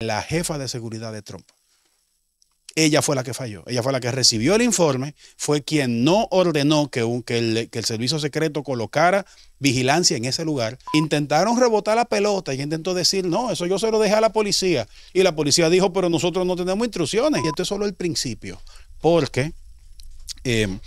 la jefa de seguridad de Trump. Ella fue la que falló, ella fue la que recibió el informe, fue quien no ordenó que, el, servicio secreto colocara vigilancia en ese lugar. Intentaron rebotar la pelota y intentó decir, no, eso yo se lo dejé a la policía. Y la policía dijo, pero nosotros no tenemos instrucciones. Y esto es solo el principio, porque em,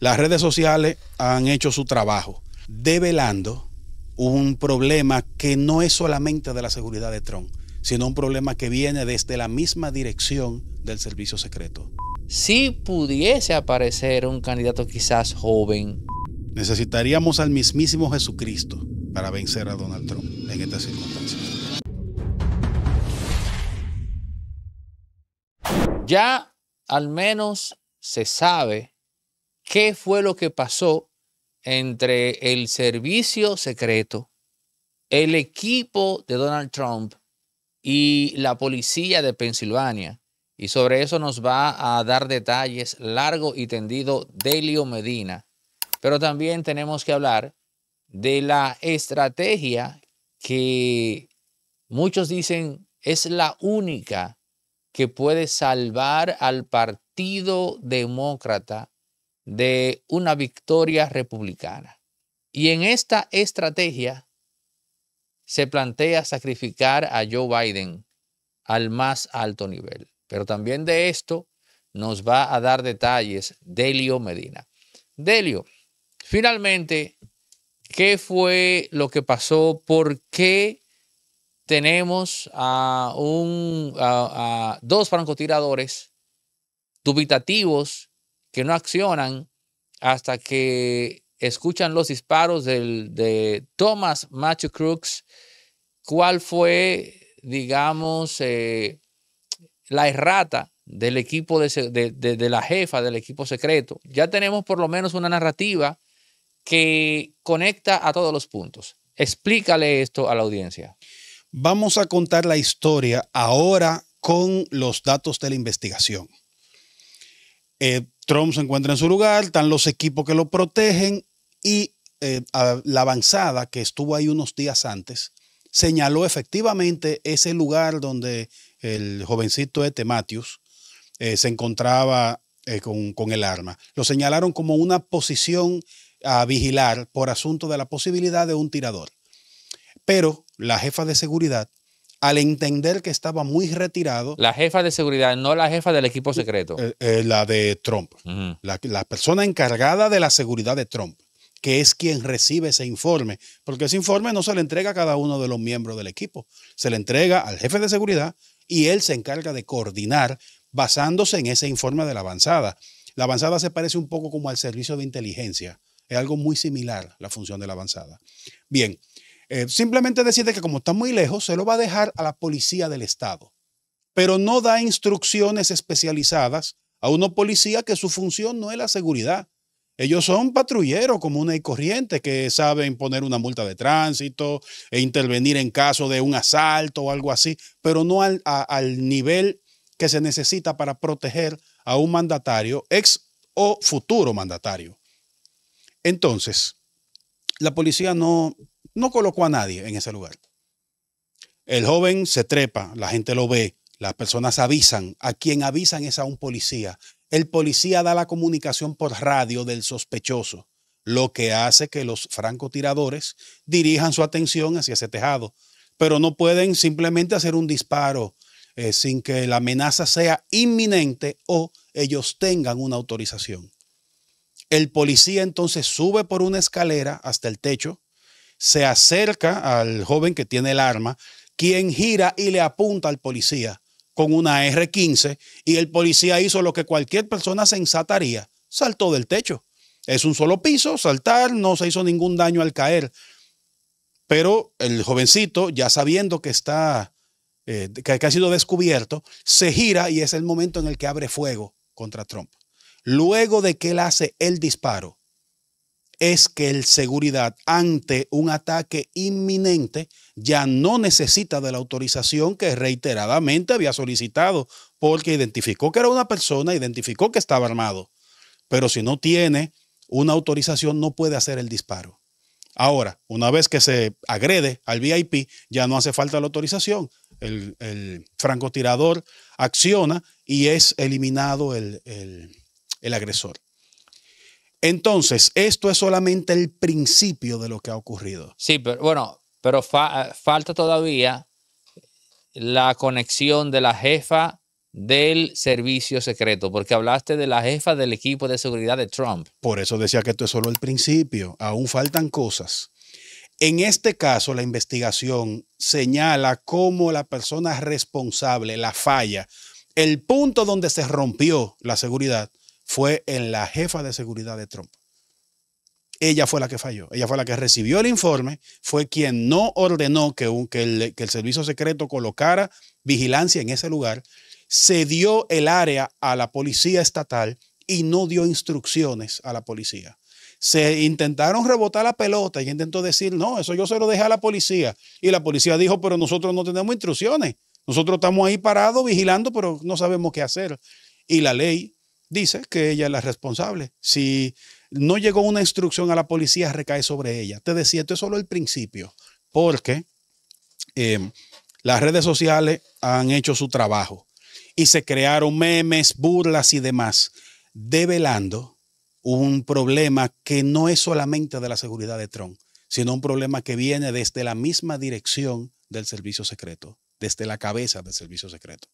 las redes sociales han hecho su trabajo, develando un problema que no es solamente de la seguridad de Trump sino un problema que viene desde la misma dirección del servicio secreto. Si pudiese aparecer un candidato quizás joven, necesitaríamos al mismísimo Jesucristo para vencer a Donald Trump en estas circunstancias. Ya al menos se sabe qué fue lo que pasó entre el servicio secreto, el equipo de Donald Trump y la policía de Pensilvania. Y sobre eso nos va a dar detalles largo y tendido Delio Medina. Pero también tenemos que hablar de la estrategia que muchos dicen es la única que puede salvar al Partido Demócrata de una victoria republicana. Y en esta estrategia se plantea sacrificar a Joe Biden al más alto nivel. Pero también de esto nos va a dar detalles Delio Medina. Delio, finalmente, ¿qué fue lo que pasó? ¿Por qué tenemos a, un, dos francotiradores dubitativos que no accionan hasta que escuchan los disparos de Thomas Matthew Crooks, cuál fue, digamos, eh, la errata del equipo de, la jefa del equipo secreto. Ya tenemos por lo menos una narrativa que conecta a todos los puntos. Explícale esto a la audiencia. Vamos a contar la historia ahora con los datos de la investigación. Eh, Trump se encuentra en su lugar, están los equipos que lo protegen y eh, la avanzada, que estuvo ahí unos días antes, señaló efectivamente ese lugar donde el jovencito este Matius eh, se encontraba eh, con, el arma. Lo señalaron como una posición a vigilar por asunto de la posibilidad de un tirador. Pero la jefa de seguridad, al entender que estaba muy retirado. La jefa de seguridad, no la jefa del equipo secreto. la de Trump. la persona encargada de la seguridad de Trump que es quien recibe ese informe, porque ese informe no se le entrega a cada uno de los miembros del equipo, se le entrega al jefe de seguridad y él se encarga de coordinar basándose en ese informe de la avanzada. La avanzada se parece un poco como al servicio de inteligencia, es algo muy similar la función de la avanzada. Bien, eh, simplemente decir que como está muy lejos, se lo va a dejar a la policía del Estado, pero no da instrucciones especializadas a uno policía que su función no es la seguridad, ellos son patrulleros comunes y corrientes que saben poner una multa de tránsito e intervenir en caso de un asalto o algo así, pero no al, nivel que se necesita para proteger a un mandatario, ex o futuro mandatario. Entonces, la policía no, no colocó a nadie en ese lugar. El joven se trepa, la gente lo ve, las personas avisan. A quien avisan es a un policía el policía da la comunicación por radio del sospechoso, lo que hace que los francotiradores dirijan su atención hacia ese tejado, pero no pueden simplemente hacer un disparo eh, sin que la amenaza sea inminente o ellos tengan una autorización. El policía entonces sube por una escalera hasta el techo, se acerca al joven que tiene el arma, quien gira y le apunta al policía con una R15 y el policía hizo lo que cualquier persona sensata haría, saltó del techo. Es un solo piso, saltar, no se hizo ningún daño al caer. Pero el jovencito, ya sabiendo que está, eh, que ha sido descubierto, se gira y es el momento en el que abre fuego contra Trump. Luego de que él hace el disparo, es que el seguridad ante un ataque inminente ya no necesita de la autorización que reiteradamente había solicitado porque identificó que era una persona, identificó que estaba armado. Pero si no tiene una autorización no puede hacer el disparo. Ahora, una vez que se agrede al VIP, ya no hace falta la autorización. El, francotirador acciona y es eliminado el agresor. Entonces, esto es solamente el principio de lo que ha ocurrido. Sí, pero bueno, pero falta todavía la conexión de la jefa del servicio secreto, porque hablaste de la jefa del equipo de seguridad de Trump. Por eso decía que esto es solo el principio, aún faltan cosas. En este caso, la investigación señala cómo la persona responsable, la falla, el punto donde se rompió la seguridad, fue en la jefa de seguridad de Trump. Ella fue la que falló, ella fue la que recibió el informe, fue quien no ordenó que, el, servicio secreto colocara vigilancia en ese lugar, cedió el área a la policía estatal y no dio instrucciones a la policía. Se intentaron rebotar la pelota y intentó decir, no, eso yo se lo dejé a la policía. Y la policía dijo, pero nosotros no tenemos instrucciones. Nosotros estamos ahí parados vigilando, pero no sabemos qué hacer. Y la ley dice que ella es la responsable. Si no llegó una instrucción a la policía, recae sobre ella. Te decía, esto es solo el principio, porque eh, las redes sociales han hecho su trabajo y se crearon memes, burlas y demás, develando un problema que no es solamente de la seguridad de Trump, sino un problema que viene desde la misma dirección del servicio secreto, desde la cabeza del servicio secreto.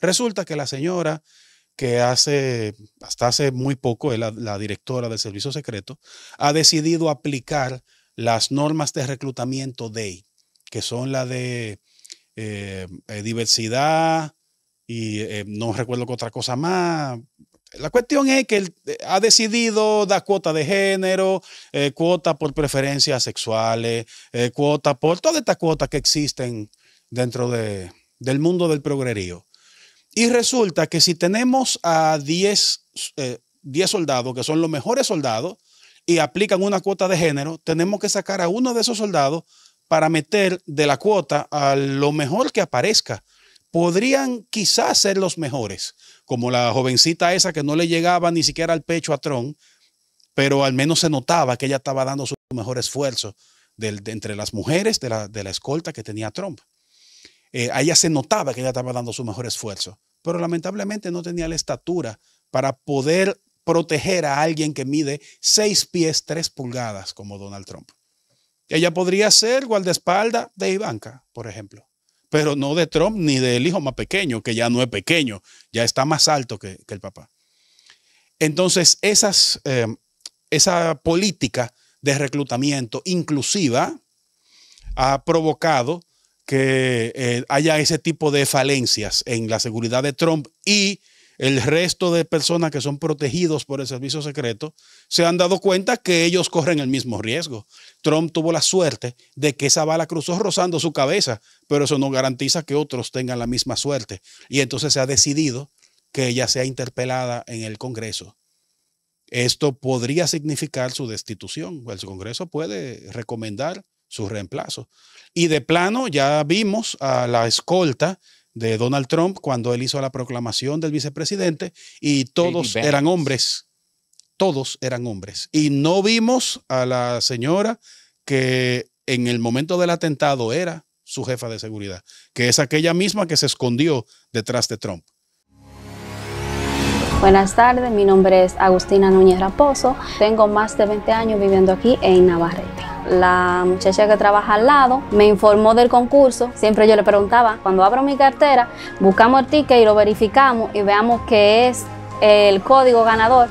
Resulta que la señora que hace, hasta hace muy poco, la, la directora del Servicio Secreto, ha decidido aplicar las normas de reclutamiento DEI, que son la de eh, eh, diversidad y eh, no recuerdo que otra cosa más. La cuestión es que él ha decidido dar cuota de género, cuota por preferencias sexuales, cuota por todas estas cuotas que existen dentro de, del mundo del progrerío. Y resulta que si tenemos a 10, eh, soldados, que son los mejores soldados, y aplican una cuota de género, tenemos que sacar a uno de esos soldados para meter de la cuota a lo mejor que aparezca. Podrían quizás ser los mejores, como la jovencita esa que no le llegaba ni siquiera al pecho a Trump, pero al menos se notaba que ella estaba dando su mejor esfuerzo entre las mujeres de la, escolta que tenía Trump. Eh, a ella se notaba que ella estaba dando su mejor esfuerzo pero lamentablemente no tenía la estatura para poder proteger a alguien que mide seis pies tres pulgadas como Donald Trump. Ella podría ser guardaespaldas de Ivanka, por ejemplo, pero no de Trump ni del hijo más pequeño, que ya no es pequeño, ya está más alto que, el papá. Entonces, em, esa política de reclutamiento inclusiva ha provocado que eh, haya ese tipo de falencias en la seguridad de Trump y el resto de personas que son protegidos por el servicio secreto se han dado cuenta que ellos corren el mismo riesgo. Trump tuvo la suerte de que esa bala cruzó rozando su cabeza, pero eso no garantiza que otros tengan la misma suerte. Y entonces se ha decidido que ella sea interpelada en el Congreso. Esto podría significar su destitución. El Congreso puede recomendar su reemplazo Y de plano ya vimos a la escolta de Donald Trump cuando él hizo la proclamación del vicepresidente y todos eran hombres, todos eran hombres. Y no vimos a la señora que en el momento del atentado era su jefa de seguridad, que es aquella misma que se escondió detrás de Trump. Buenas tardes, mi nombre es Agustina Núñez Raposo, tengo más de 20 años viviendo aquí en Navarrete la muchacha que trabaja al lado me informó del concurso. Siempre yo le preguntaba, cuando abro mi cartera, buscamos el ticket y lo verificamos y veamos que es el código ganador.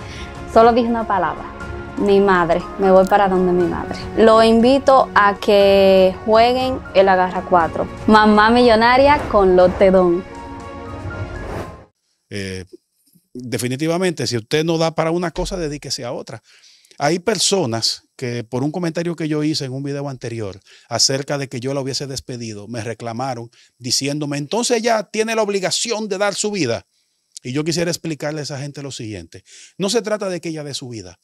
Solo dije una palabra, mi madre, me voy para donde mi madre. Lo invito a que jueguen el Agarra 4, Mamá Millonaria con Lotedón. Eh, definitivamente, si usted no da para una cosa, dedíquese a otra. Hay personas que por un comentario que yo hice en un video anterior acerca de que yo la hubiese despedido, me reclamaron diciéndome, entonces ella tiene la obligación de dar su vida. Y yo quisiera explicarle a esa gente lo siguiente. No se trata de que ella dé su vida.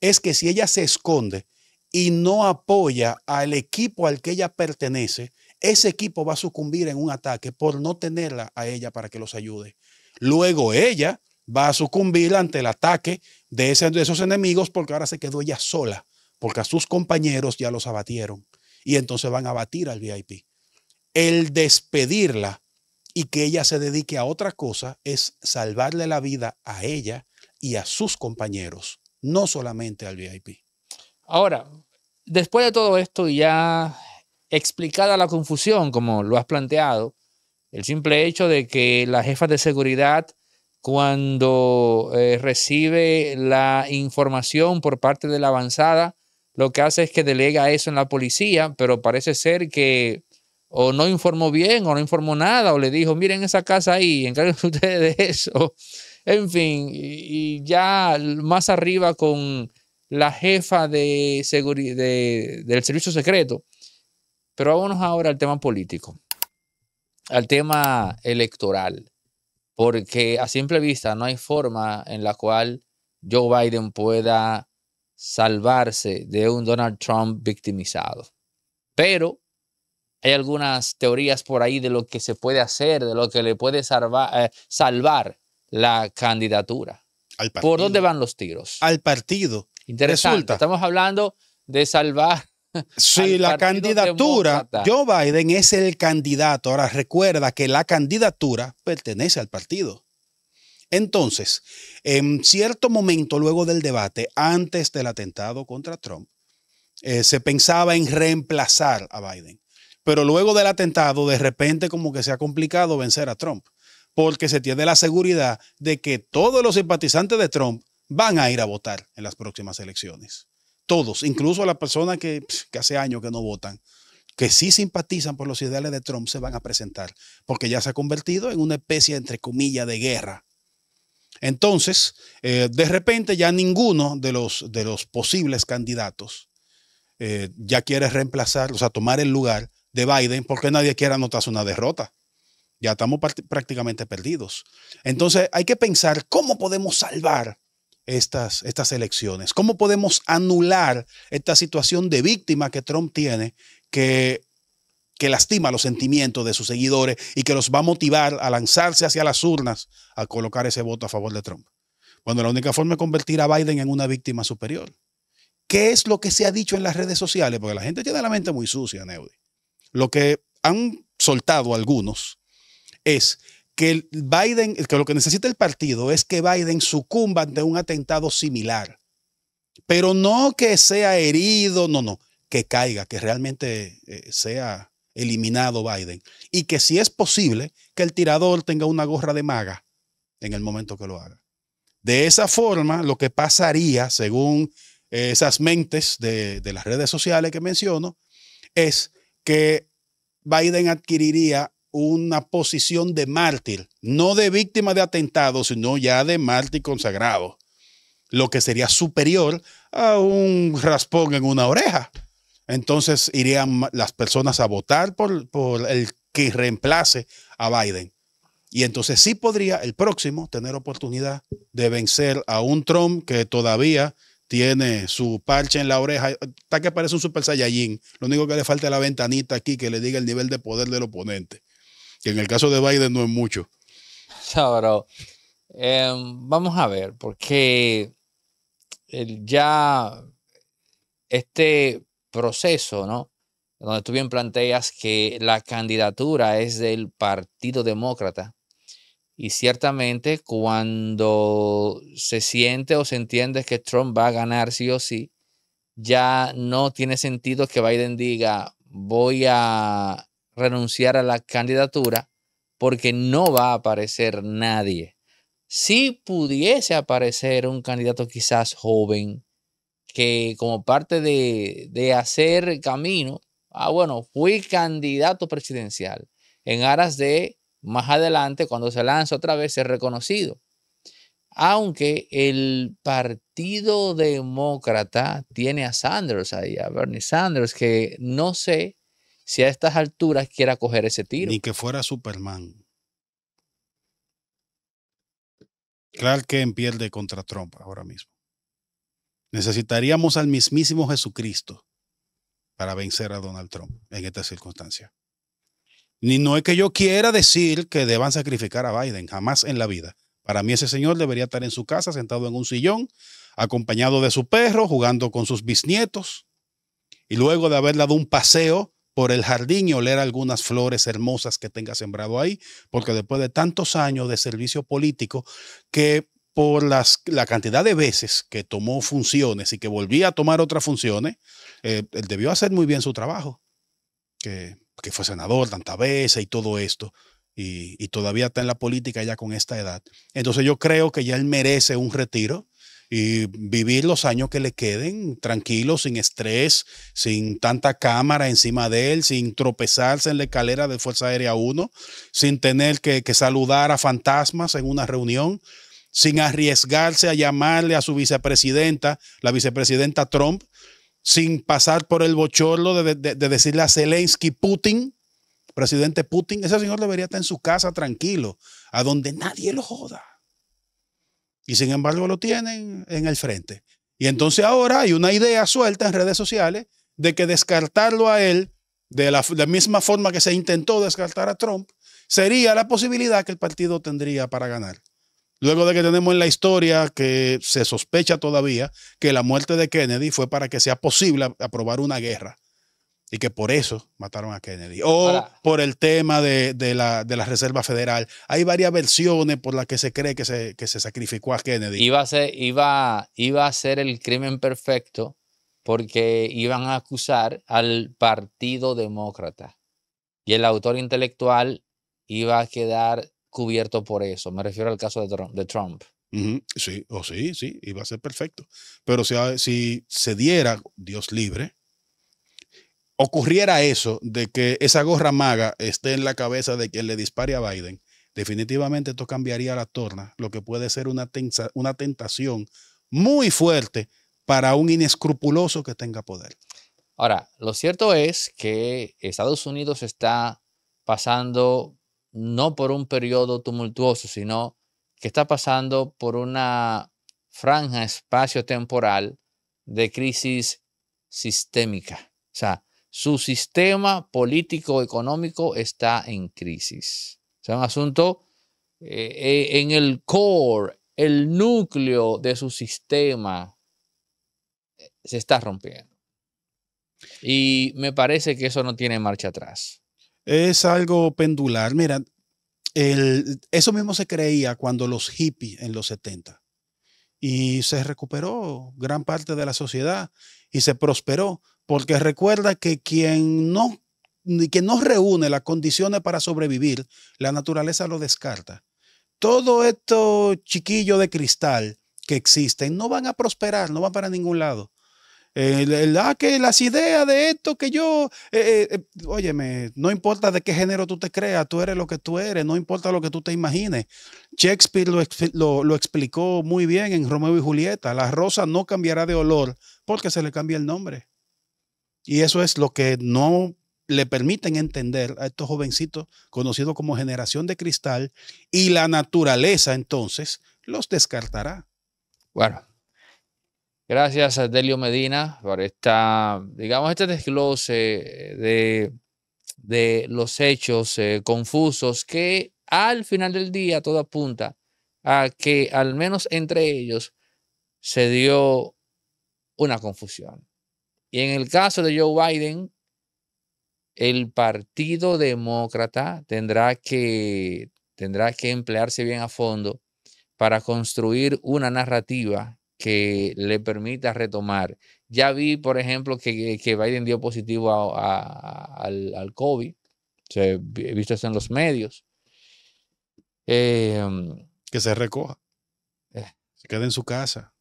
Es que si ella se esconde y no apoya al equipo al que ella pertenece, ese equipo va a sucumbir en un ataque por no tenerla a ella para que los ayude. Luego ella va a sucumbir ante el ataque de, esos enemigos porque ahora se quedó ella sola, porque a sus compañeros ya los abatieron. Y entonces van a abatir al VIP. El despedirla y que ella se dedique a otra cosa es salvarle la vida a ella y a sus compañeros, no solamente al VIP. Ahora, después de todo esto y ya explicada la confusión, como lo has planteado, el simple hecho de que las jefas de seguridad cuando eh, recibe la información por parte de la avanzada, lo que hace es que delega eso en la policía, pero parece ser que o no informó bien o no informó nada o le dijo, miren esa casa ahí, encárguense ustedes de eso. En fin, y ya más arriba con la jefa de del servicio secreto. Pero vámonos ahora al tema político, al tema electoral porque a simple vista no hay forma en la cual Joe Biden pueda salvarse de un Donald Trump victimizado. Pero hay algunas teorías por ahí de lo que se puede hacer, de lo que le puede eh, salvar la candidatura. Al ¿Por dónde van los tiros? Al partido. Interesante. Estamos hablando de salvar si la candidatura. Joe Biden es el candidato. Ahora recuerda que la candidatura pertenece al partido. Entonces, en cierto momento luego del debate, antes del atentado contra Trump, eh, se pensaba en reemplazar a Biden. Pero luego del atentado, de repente como que se ha complicado vencer a Trump, porque se tiene la seguridad de que todos los simpatizantes de Trump van a ir a votar en las próximas elecciones todos, incluso las personas que, hace años que no votan, que sí simpatizan por los ideales de Trump, se van a presentar, porque ya se ha convertido en una especie, entre comillas, de guerra. Entonces, eh, de repente ya ninguno de los, de los posibles candidatos eh, ya quiere reemplazar, o sea, tomar el lugar de Biden, porque nadie quiere anotarse una derrota. Ya estamos prácticamente perdidos. Entonces, hay que pensar cómo podemos salvar estas, estas elecciones. ¿Cómo podemos anular esta situación de víctima que Trump tiene, que, que lastima los sentimientos de sus seguidores y que los va a motivar a lanzarse hacia las urnas a colocar ese voto a favor de Trump? Bueno, la única forma es convertir a Biden en una víctima superior. ¿Qué es lo que se ha dicho en las redes sociales? Porque la gente tiene la mente muy sucia, Neudi. Lo que han soltado algunos es que Biden, que lo que necesita el partido es que Biden sucumba ante un atentado similar, pero no que sea herido, no, no, que caiga, que realmente eh, sea eliminado Biden y que si es posible que el tirador tenga una gorra de maga en el momento que lo haga. De esa forma, lo que pasaría, según eh, esas mentes de, de las redes sociales que menciono, es que Biden adquiriría una posición de mártir, no de víctima de atentado, sino ya de mártir consagrado, lo que sería superior a un raspón en una oreja. Entonces irían las personas a votar por, el que reemplace a Biden. Y entonces sí podría el próximo tener oportunidad de vencer a un Trump que todavía tiene su parche en la oreja, está que parece un super saiyajin. Lo único que le falta es la ventanita aquí que le diga el nivel de poder del oponente en el caso de Biden no es mucho. Sabro, em, vamos a ver, porque ya este proceso, ¿no? Donde tú bien planteas que la candidatura es del Partido Demócrata. Y ciertamente cuando se siente o se entiende que Trump va a ganar sí o sí, ya no tiene sentido que Biden diga voy a renunciar a la candidatura porque no va a aparecer nadie. Si pudiese aparecer un candidato quizás joven que como parte de, hacer camino, ah, bueno, fui candidato presidencial en aras de más adelante, cuando se lanza otra vez, es reconocido. Aunque el Partido Demócrata tiene a Sanders ahí, a Bernie Sanders, que no sé si a estas alturas quiera coger ese tiro. Ni que fuera Superman. Clark que pierde contra Trump ahora mismo. Necesitaríamos al mismísimo Jesucristo para vencer a Donald Trump en esta circunstancia. Ni no es que yo quiera decir que deban sacrificar a Biden, jamás en la vida. Para mí ese señor debería estar en su casa sentado en un sillón, acompañado de su perro, jugando con sus bisnietos, y luego de haber dado un paseo por el jardín y oler algunas flores hermosas que tenga sembrado ahí, porque después de tantos años de servicio político que por las, la cantidad de veces que tomó funciones y que volvía a tomar otras funciones, eh, él debió hacer muy bien su trabajo, que, que fue senador tantas veces y todo esto. Y, y, todavía está en la política ya con esta edad. Entonces yo creo que ya él merece un retiro y vivir los años que le queden tranquilos, sin estrés, sin tanta cámara encima de él, sin tropezarse en la escalera de Fuerza Aérea 1, sin tener que, saludar a fantasmas en una reunión, sin arriesgarse a llamarle a su vicepresidenta, la vicepresidenta Trump, sin pasar por el bochorno de, decirle a Zelensky Putin, presidente Putin, ese señor debería estar en su casa tranquilo, a donde nadie lo joda. Y sin embargo lo tienen en el frente. Y entonces ahora hay una idea suelta en redes sociales de que descartarlo a él de la, misma forma que se intentó descartar a Trump sería la posibilidad que el partido tendría para ganar. Luego de que tenemos en la historia que se sospecha todavía que la muerte de Kennedy fue para que sea posible aprobar una guerra y que por eso mataron a Kennedy. O por el tema de, la, de, Reserva Federal. Hay varias versiones por las que se cree que se, que se sacrificó a Kennedy. Iba a, ser, iba, iba a ser el crimen perfecto porque iban a acusar al Partido Demócrata. Y el autor intelectual iba a quedar cubierto por eso. Me refiero al caso de Trump. De Trump. Sí, o sí, sí, iba a ser perfecto. Pero si, si se diera, Dios libre, ocurriera eso, de que esa gorra maga esté en la cabeza de quien le dispare a Biden, definitivamente esto cambiaría la torna, lo que puede ser una, tentación muy fuerte para un inescrupuloso que tenga poder. Ahora, lo cierto es que Estados Unidos está pasando no por un periodo tumultuoso, sino que está pasando por una franja espacio-temporal de crisis sistémica. O sea, su sistema político-económico está en crisis. es un asunto eh, eh, en el core, el núcleo de su sistema eh, se está rompiendo. Y me parece que eso no tiene marcha atrás. Es algo pendular. Mira, eso mismo se creía cuando los hippies en los 70 y se recuperó gran parte de la sociedad y se prosperó, porque recuerda que quien no, reúne las condiciones para sobrevivir, la naturaleza lo descarta. Todo esto chiquillo de cristal que existen no van a prosperar, no van para ningún lado. Eh, ah, que las ideas de esto que yo, eh, eh, óyeme, no importa de qué género tú te creas, tú eres lo que tú eres, no importa lo que tú te imagines. Shakespeare lo, lo, explicó muy bien en Romeo y Julieta, la rosa no cambiará de olor porque se le cambia el nombre. Y eso es lo que no le permiten entender a estos jovencitos conocidos como generación de cristal y la naturaleza entonces los descartará. Bueno, gracias a Delio Medina por esta, digamos, este desglose de, de los hechos eh, confusos que al final del día todo apunta a que al menos entre ellos se dio una confusión. Y en el caso de Joe Biden, el Partido Demócrata tendrá que, tendrá que emplearse bien a fondo para construir una narrativa que le permita retomar. Ya vi, por ejemplo, que, que Biden dio positivo al, COVID. se he visto eso en los medios. Em, que se recoja. Eh. Se quede en su casa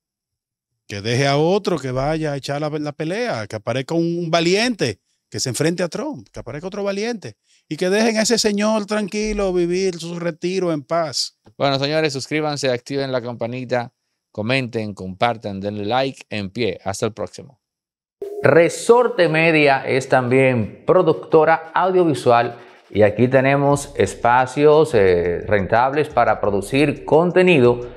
que deje a otro que vaya a echar la, pelea, que aparezca un, valiente que se enfrente a Trump, que aparezca otro valiente y que dejen a ese señor tranquilo vivir su retiro en paz. Bueno, señores, suscríbanse, activen la campanita, comenten, compartan, denle like en pie. Hasta el próximo. Resorte Media es también productora audiovisual y aquí tenemos espacios eh, rentables para producir contenido